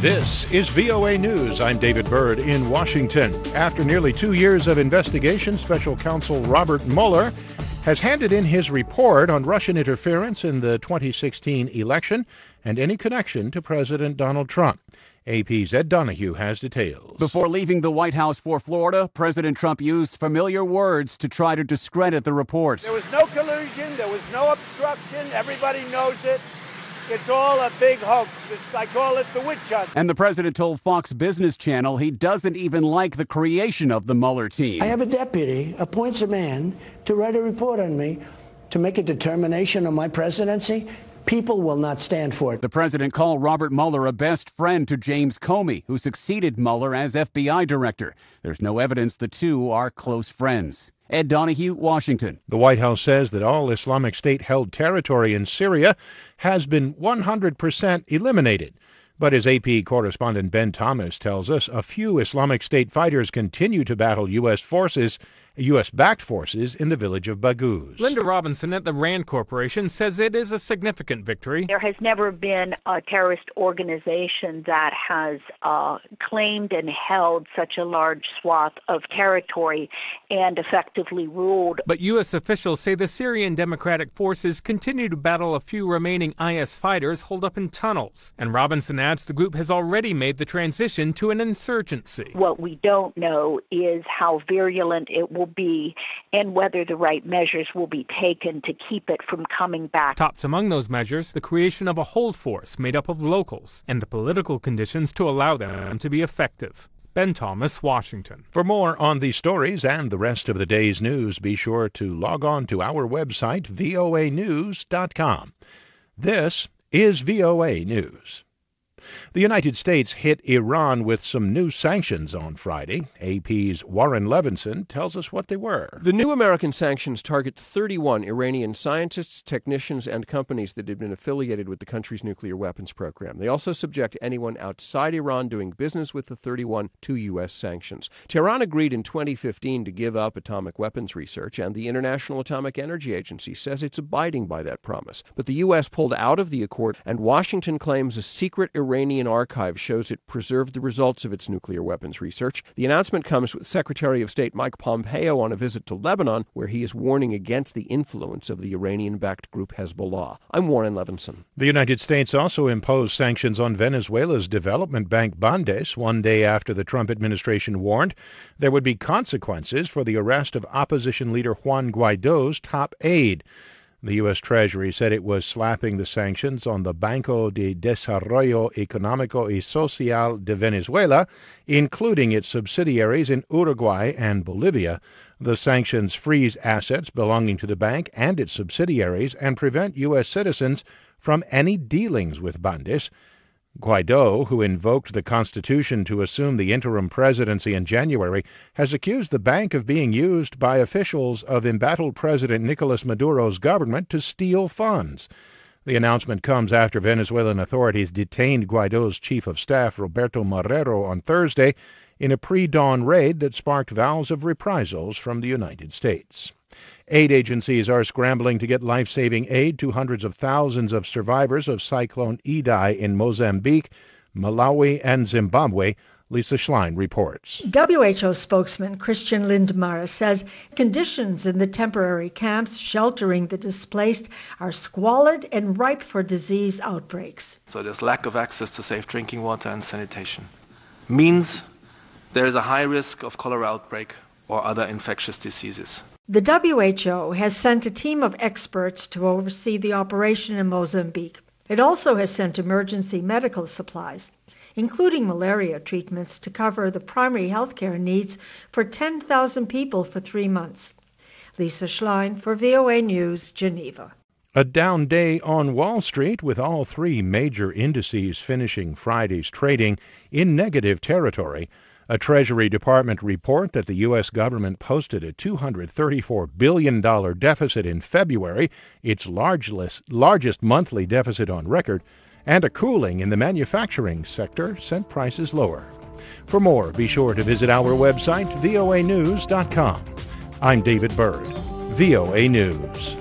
This is VOA News. I'm David Bird in Washington. After nearly two years of investigation, special counsel Robert Mueller has handed in his report on Russian interference in the 2016 election and any connection to President Donald Trump. AP's Ed Donahue has details. Before leaving the White House for Florida, President Trump used familiar words to try to discredit the report. There was no collusion, there was no obstruction, everybody knows it. It's all a big hoax. It's, I call it the witch hunt. And the president told Fox Business Channel he doesn't even like the creation of the Mueller team. I have a deputy appoints a man to write a report on me to make a determination on my presidency. People will not stand for it. The president called Robert Mueller a best friend to James Comey, who succeeded Mueller as FBI director. There's no evidence the two are close friends. Ed Donahue, Washington. The White House says that all Islamic State held territory in Syria has been 100% eliminated. But as AP correspondent Ben Thomas tells us, a few Islamic State fighters continue to battle U.S. forces U.S. backed forces in the village of Baghouz. Linda Robinson at the RAND Corporation says it is a significant victory. There has never been a terrorist organization that has uh, claimed and held such a large swath of territory and effectively ruled. But U.S. officials say the Syrian Democratic Forces continue to battle a few remaining IS fighters holed up in tunnels. And Robinson adds the group has already made the transition to an insurgency. What we don't know is how virulent it will be and whether the right measures will be taken to keep it from coming back. Tops among those measures, the creation of a hold force made up of locals and the political conditions to allow them to be effective. Ben Thomas, Washington. For more on these stories and the rest of the day's news, be sure to log on to our website, voanews.com. This is VOA News. The United States hit Iran with some new sanctions on Friday. AP's Warren Levinson tells us what they were. The new American sanctions target 31 Iranian scientists, technicians, and companies that had been affiliated with the country's nuclear weapons program. They also subject anyone outside Iran doing business with the 31 to U.S. sanctions. Tehran agreed in 2015 to give up atomic weapons research, and the International Atomic Energy Agency says it's abiding by that promise. But the U.S. pulled out of the accord, and Washington claims a secret Iran Iranian archive shows it preserved the results of its nuclear weapons research. The announcement comes with Secretary of State Mike Pompeo on a visit to Lebanon, where he is warning against the influence of the Iranian backed group Hezbollah. I'm Warren Levinson. The United States also imposed sanctions on Venezuela's development bank Bandes one day after the Trump administration warned there would be consequences for the arrest of opposition leader Juan Guaido's top aide. The U.S. Treasury said it was slapping the sanctions on the Banco de Desarrollo Económico y Social de Venezuela, including its subsidiaries in Uruguay and Bolivia. The sanctions freeze assets belonging to the bank and its subsidiaries and prevent U.S. citizens from any dealings with Bandis. Guaido, who invoked the Constitution to assume the interim presidency in January, has accused the bank of being used by officials of embattled President Nicolas Maduro's government to steal funds. The announcement comes after Venezuelan authorities detained Guaido's chief of staff, Roberto Marrero, on Thursday in a pre dawn raid that sparked vows of reprisals from the United States. Aid agencies are scrambling to get life saving aid to hundreds of thousands of survivors of Cyclone Idai in Mozambique, Malawi, and Zimbabwe. Lisa Schlein reports. WHO spokesman Christian Lindmar says conditions in the temporary camps sheltering the displaced are squalid and ripe for disease outbreaks. So there's lack of access to safe drinking water and sanitation. Means there is a high risk of cholera outbreak or other infectious diseases. The WHO has sent a team of experts to oversee the operation in Mozambique. It also has sent emergency medical supplies, including malaria treatments, to cover the primary health care needs for 10,000 people for three months. Lisa Schlein for VOA News, Geneva. A down day on Wall Street with all three major indices finishing Friday's trading in negative territory. A Treasury Department report that the U.S. government posted a $234 billion deficit in February, its largest, largest monthly deficit on record, and a cooling in the manufacturing sector sent prices lower. For more, be sure to visit our website, voanews.com. I'm David Bird, VOA News.